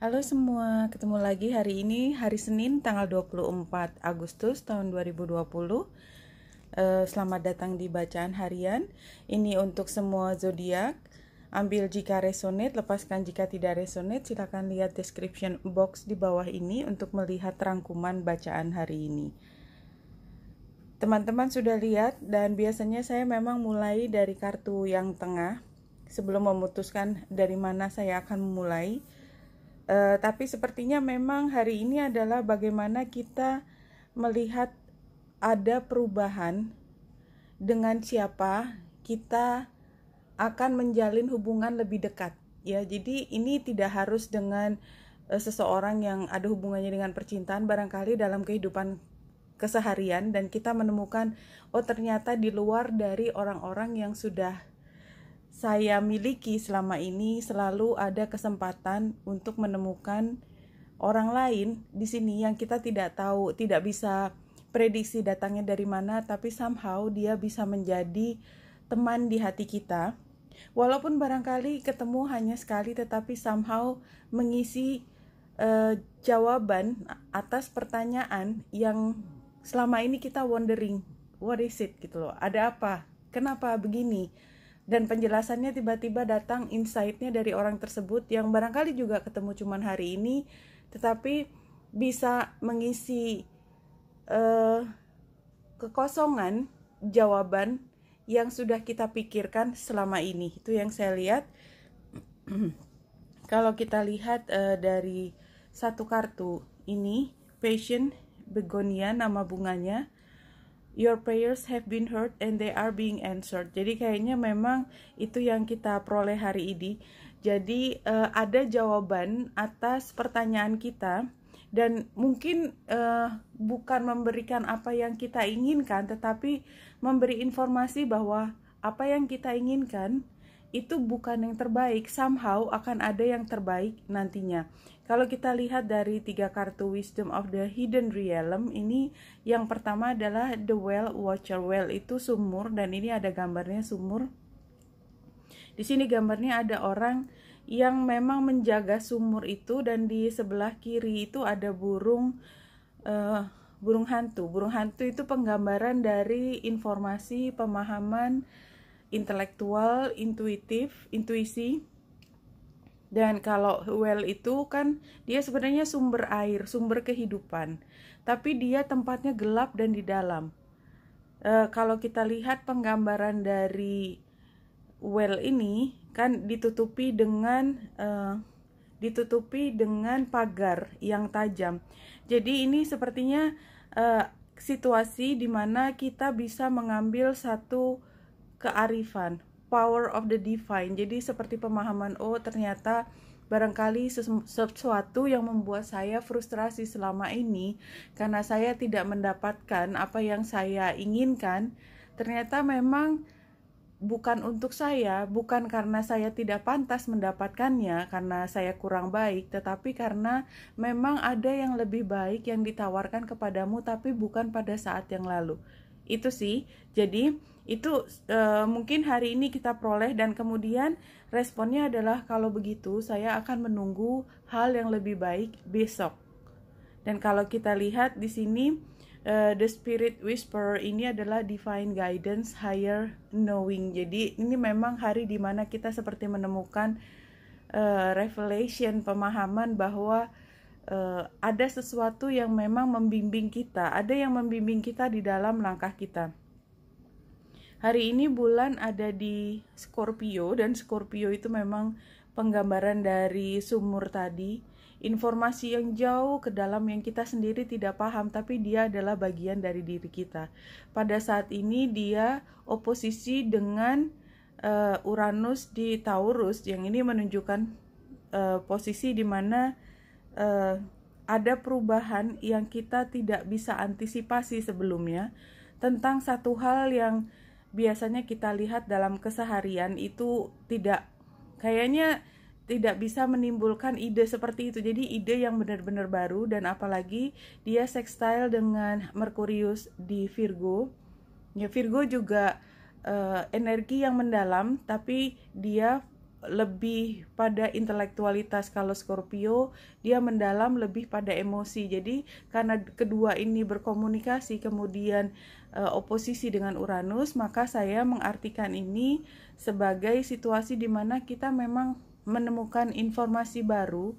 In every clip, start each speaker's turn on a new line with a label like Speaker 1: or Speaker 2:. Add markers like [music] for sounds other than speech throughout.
Speaker 1: Halo semua, ketemu lagi hari ini hari Senin tanggal 24 Agustus tahun 2020. Eh, selamat datang di bacaan harian. Ini untuk semua zodiak. Ambil jika resonate, lepaskan jika tidak resonate. Silakan lihat description box di bawah ini untuk melihat rangkuman bacaan hari ini. Teman-teman sudah lihat dan biasanya saya memang mulai dari kartu yang tengah sebelum memutuskan dari mana saya akan memulai Uh, tapi sepertinya memang hari ini adalah bagaimana kita melihat ada perubahan dengan siapa kita akan menjalin hubungan lebih dekat ya jadi ini tidak harus dengan uh, seseorang yang ada hubungannya dengan percintaan barangkali dalam kehidupan keseharian dan kita menemukan oh ternyata di luar dari orang-orang yang sudah saya miliki selama ini selalu ada kesempatan untuk menemukan orang lain di sini yang kita tidak tahu, tidak bisa prediksi datangnya dari mana, tapi somehow dia bisa menjadi teman di hati kita. Walaupun barangkali ketemu hanya sekali, tetapi somehow mengisi uh, jawaban atas pertanyaan yang selama ini kita wondering, what is it gitu loh, ada apa, kenapa begini dan penjelasannya tiba-tiba datang insightnya dari orang tersebut yang barangkali juga ketemu cuman hari ini tetapi bisa mengisi uh, kekosongan jawaban yang sudah kita pikirkan selama ini itu yang saya lihat [clears throat] kalau kita lihat uh, dari satu kartu ini passion begonia nama bunganya your prayers have been heard and they are being answered. Jadi kayaknya memang itu yang kita peroleh hari ini. Jadi uh, ada jawaban atas pertanyaan kita dan mungkin uh, bukan memberikan apa yang kita inginkan tetapi memberi informasi bahwa apa yang kita inginkan itu bukan yang terbaik, somehow akan ada yang terbaik nantinya. Kalau kita lihat dari tiga kartu Wisdom of the Hidden Realm, ini yang pertama adalah The Well Watcher. Well itu sumur, dan ini ada gambarnya sumur. Di sini gambarnya ada orang yang memang menjaga sumur itu, dan di sebelah kiri itu ada burung uh, burung hantu. Burung hantu itu penggambaran dari informasi pemahaman intelektual, intuitif, intuisi. Dan kalau well itu kan dia sebenarnya sumber air, sumber kehidupan. Tapi dia tempatnya gelap dan di dalam. E, kalau kita lihat penggambaran dari well ini kan ditutupi dengan e, ditutupi dengan pagar yang tajam. Jadi ini sepertinya e, situasi di mana kita bisa mengambil satu kearifan, power of the divine. Jadi seperti pemahaman oh ternyata barangkali sesuatu yang membuat saya frustrasi selama ini karena saya tidak mendapatkan apa yang saya inginkan. Ternyata memang bukan untuk saya, bukan karena saya tidak pantas mendapatkannya, karena saya kurang baik, tetapi karena memang ada yang lebih baik yang ditawarkan kepadamu, tapi bukan pada saat yang lalu itu sih jadi itu e, mungkin hari ini kita peroleh dan kemudian responnya adalah kalau begitu saya akan menunggu hal yang lebih baik besok dan kalau kita lihat di sini e, the spirit whisperer ini adalah divine guidance higher knowing jadi ini memang hari dimana kita seperti menemukan e, revelation pemahaman bahwa uh, ada sesuatu yang memang membimbing kita, ada yang membimbing kita di dalam langkah kita. Hari ini bulan ada di Scorpio dan Scorpio itu memang penggambaran dari sumur tadi, informasi yang jauh ke dalam yang kita sendiri tidak paham tapi dia adalah bagian dari diri kita. Pada saat ini dia oposisi dengan uh, Uranus di Taurus yang ini menunjukkan uh, posisi di mana uh, ada perubahan yang kita tidak bisa antisipasi sebelumnya tentang satu hal yang biasanya kita lihat dalam keseharian itu tidak kayaknya tidak bisa menimbulkan ide seperti itu. Jadi ide yang benar-benar baru dan apalagi dia sextile dengan Merkurius di Virgo. Ya Virgo juga uh, energi yang mendalam tapi dia lebih pada intelektualitas kalau Scorpio dia mendalam lebih pada emosi jadi karena kedua ini berkomunikasi kemudian e, oposisi dengan Uranus maka saya mengartikan ini sebagai situasi di mana kita memang menemukan informasi baru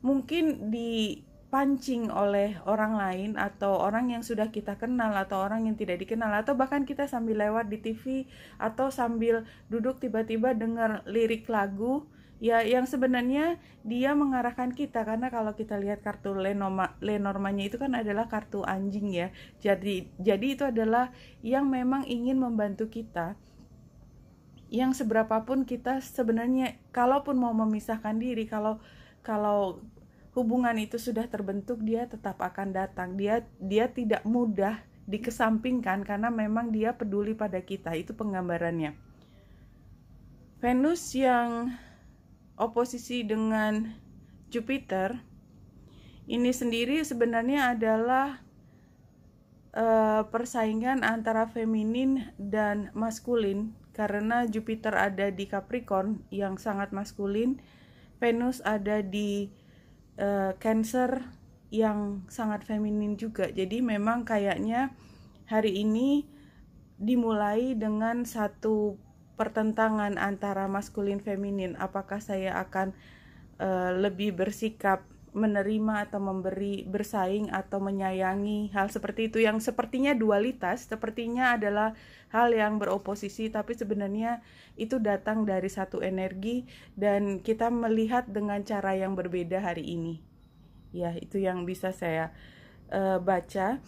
Speaker 1: mungkin di terpancing oleh orang lain atau orang yang sudah kita kenal atau orang yang tidak dikenal atau bahkan kita sambil lewat di TV atau sambil duduk tiba-tiba dengar lirik lagu ya yang sebenarnya dia mengarahkan kita karena kalau kita lihat kartu Lenoma, Lenormanya itu kan adalah kartu anjing ya. Jadi jadi itu adalah yang memang ingin membantu kita. Yang seberapapun kita sebenarnya kalaupun mau memisahkan diri kalau kalau hubungan itu sudah terbentuk dia tetap akan datang dia dia tidak mudah dikesampingkan karena memang dia peduli pada kita itu penggambarannya Venus yang oposisi dengan Jupiter ini sendiri sebenarnya adalah uh, persaingan antara feminin dan maskulin karena Jupiter ada di Capricorn yang sangat maskulin, Venus ada di uh, cancer yang sangat feminin juga. Jadi memang kayaknya hari ini dimulai dengan satu pertentangan antara maskulin feminin. Apakah saya akan uh, lebih bersikap menerima atau memberi, bersaing atau menyayangi. Hal seperti itu yang sepertinya dualitas, sepertinya adalah hal yang beroposisi tapi sebenarnya itu datang dari satu energi dan kita melihat dengan cara yang berbeda hari ini. Ya, itu yang bisa saya uh, baca.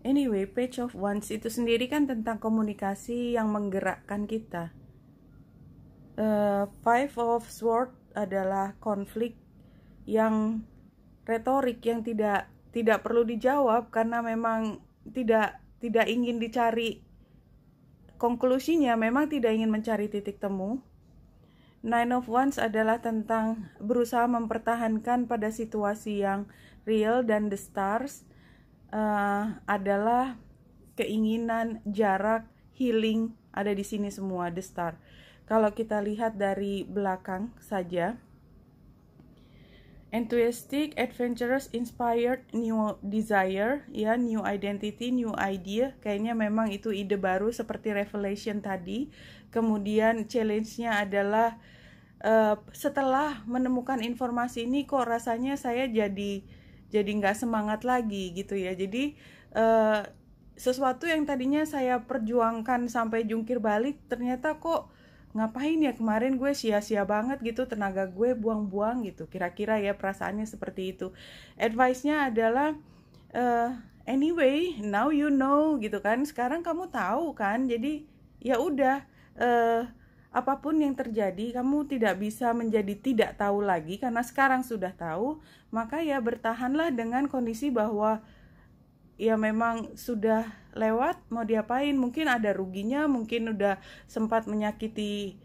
Speaker 1: Anyway, page of wands itu sendiri kan tentang komunikasi yang menggerakkan kita. Uh, five of Swords adalah konflik yang retorik yang tidak tidak perlu dijawab karena memang tidak tidak ingin dicari konklusinya memang tidak ingin mencari titik temu. Nine of Wands adalah tentang berusaha mempertahankan pada situasi yang real dan the stars uh, adalah keinginan, jarak, healing ada di sini semua the star. Kalau kita lihat dari belakang saja, enthusiastic, adventurous, inspired, new desire, ya new identity, new idea. Kayaknya memang itu ide baru seperti revelation tadi. Kemudian challenge-nya adalah uh, setelah menemukan informasi ini kok rasanya saya jadi jadi nggak semangat lagi gitu ya jadi uh, sesuatu yang tadinya saya perjuangkan sampai jungkir balik ternyata kok ngapain ya kemarin gue sia-sia banget gitu tenaga gue buang-buang gitu kira-kira ya perasaannya seperti itu advice-nya adalah uh, anyway now you know gitu kan sekarang kamu tahu kan jadi ya udah uh, apapun yang terjadi, kamu tidak bisa menjadi tidak tahu lagi karena sekarang sudah tahu, maka ya bertahanlah dengan kondisi bahwa ya memang sudah lewat mau diapain mungkin ada ruginya mungkin udah sempat menyakiti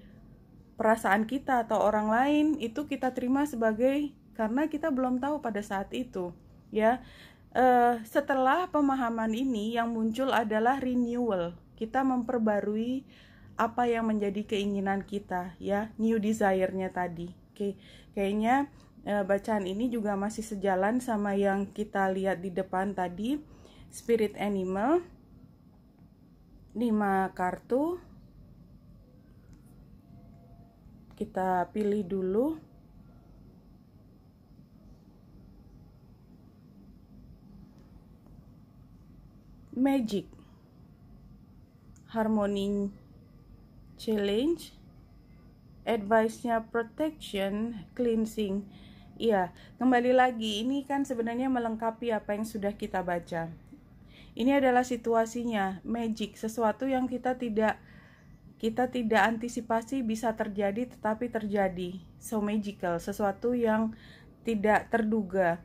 Speaker 1: perasaan kita atau orang lain itu kita terima sebagai karena kita belum tahu pada saat itu ya uh, setelah pemahaman ini yang muncul adalah renewal kita memperbarui apa yang menjadi keinginan kita ya new desire-nya tadi oke kayaknya e, bacaan ini juga masih sejalan sama yang kita lihat di depan tadi spirit animal 5 kartu kita pilih dulu magic harmoni challenge advice-nya protection cleansing Iya, kembali lagi ini kan sebenarnya melengkapi apa yang sudah kita baca. Ini adalah situasinya, magic, sesuatu yang kita tidak kita tidak antisipasi bisa terjadi tetapi terjadi. So magical, sesuatu yang tidak terduga.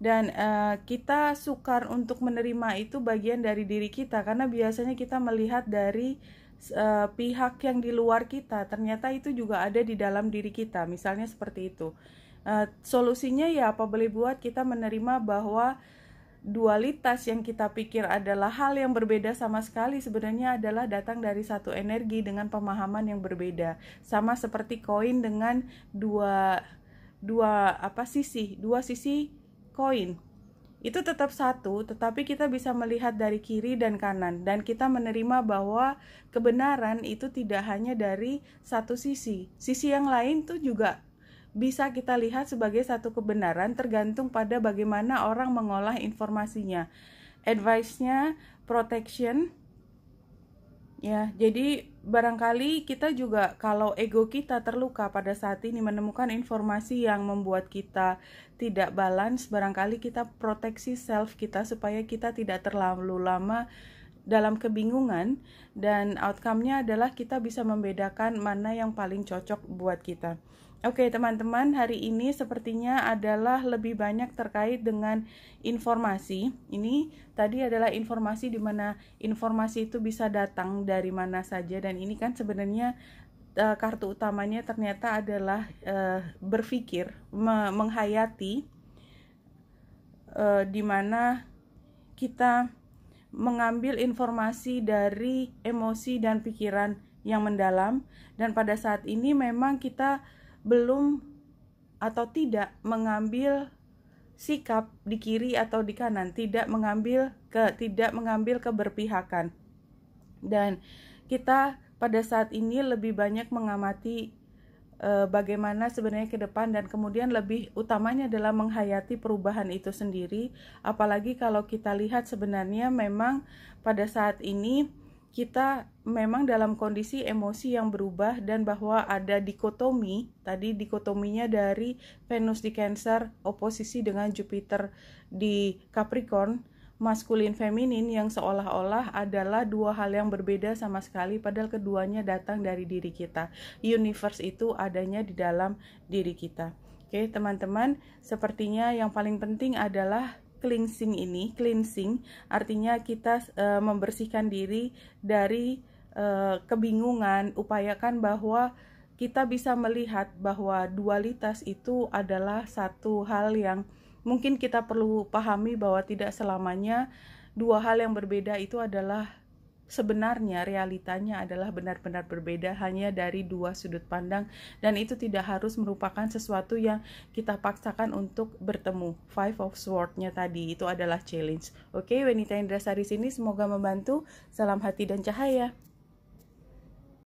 Speaker 1: Dan uh, kita sukar untuk menerima itu bagian dari diri kita karena biasanya kita melihat dari uh, pihak yang di luar kita ternyata itu juga ada di dalam diri kita misalnya seperti itu uh, solusinya ya apa boleh buat kita menerima bahwa dualitas yang kita pikir adalah hal yang berbeda sama sekali sebenarnya adalah datang dari satu energi dengan pemahaman yang berbeda sama seperti koin dengan dua dua apa sisi dua sisi koin itu tetap satu, tetapi kita bisa melihat dari kiri dan kanan, dan kita menerima bahwa kebenaran itu tidak hanya dari satu sisi. Sisi yang lain tuh juga bisa kita lihat sebagai satu kebenaran, tergantung pada bagaimana orang mengolah informasinya. Advice-nya protection, Ya, jadi barangkali kita juga kalau ego kita terluka pada saat ini menemukan informasi yang membuat kita tidak balance, barangkali kita proteksi self kita supaya kita tidak terlalu lama dalam kebingungan dan outcome-nya adalah kita bisa membedakan mana yang paling cocok buat kita. Oke, teman-teman, hari ini sepertinya adalah lebih banyak terkait dengan informasi. Ini tadi adalah informasi di mana informasi itu bisa datang dari mana saja dan ini kan sebenarnya uh, kartu utamanya ternyata adalah uh, berpikir, me menghayati uh, di mana kita mengambil informasi dari emosi dan pikiran yang mendalam dan pada saat ini memang kita belum atau tidak mengambil sikap di kiri atau di kanan, tidak mengambil ke tidak mengambil keberpihakan. Dan kita pada saat ini lebih banyak mengamati Eh, bagaimana sebenarnya ke depan dan kemudian lebih utamanya adalah menghayati perubahan itu sendiri apalagi kalau kita lihat sebenarnya memang pada saat ini kita memang dalam kondisi emosi yang berubah dan bahwa ada dikotomi tadi dikotominya dari Venus di Cancer oposisi dengan Jupiter di Capricorn maskulin feminin yang seolah-olah adalah dua hal yang berbeda sama sekali padahal keduanya datang dari diri kita. Universe itu adanya di dalam diri kita. Oke, teman-teman, sepertinya yang paling penting adalah cleansing ini, cleansing artinya kita e, membersihkan diri dari e, kebingungan, upayakan bahwa kita bisa melihat bahwa dualitas itu adalah satu hal yang mungkin kita perlu pahami bahwa tidak selamanya dua hal yang berbeda itu adalah sebenarnya realitanya adalah benar-benar berbeda hanya dari dua sudut pandang dan itu tidak harus merupakan sesuatu yang kita paksakan untuk bertemu five of swords nya tadi itu adalah challenge oke okay, indra sari sini semoga membantu salam hati dan cahaya